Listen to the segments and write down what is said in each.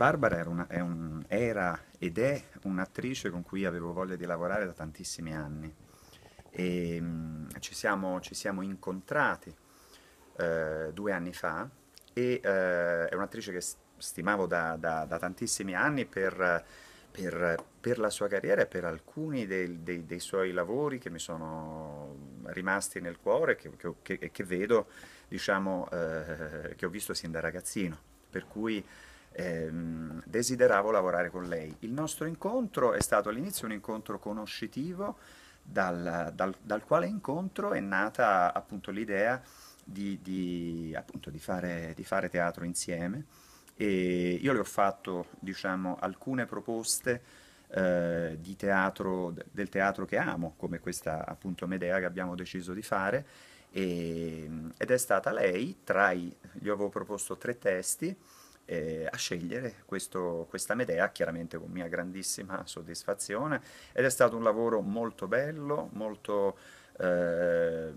Barbara era, una, un, era ed è un'attrice con cui avevo voglia di lavorare da tantissimi anni e ehm, mh, ci, siamo, ci, siamo, incontrati eh, due anni fa e eh, è un'attrice che stimavo da, da, da tantissimi anni per, per, per, la sua carriera e per alcuni dei, dei, dei, suoi lavori che mi sono rimasti nel cuore e che, che, che, vedo, diciamo, eh, che ho visto sin da ragazzino. Per cui ehm, desideravo lavorare con lei. Il nostro incontro è stato all'inizio un incontro conoscitivo, dal, dal, dal quale incontro è nata appunto l'idea di, di, appunto, di, fare, di fare teatro insieme. E io le ho fatto diciamo, alcune proposte eh, teatro, del teatro che amo, come questa appunto Medea che abbiamo deciso di fare, e, ehm, ed è stata lei, tra i, gli avevo proposto tre testi, eh, a scegliere questo, questa Medea, chiaramente con mia grandissima soddisfazione, ed è stato un lavoro molto bello, molto, eh,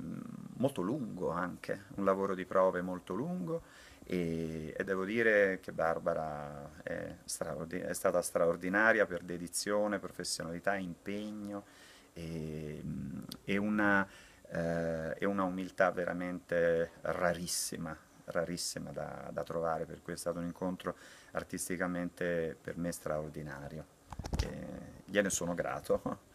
molto lungo anche, un lavoro di prove molto lungo, e, e, devo dire che Barbara è, è, stata straordinaria per dedizione, professionalità, impegno e, e, una, eh, e una, umiltà veramente rarissima rarissima da, da trovare, per cui è stato un incontro artisticamente per me straordinario. E gliene sono grato.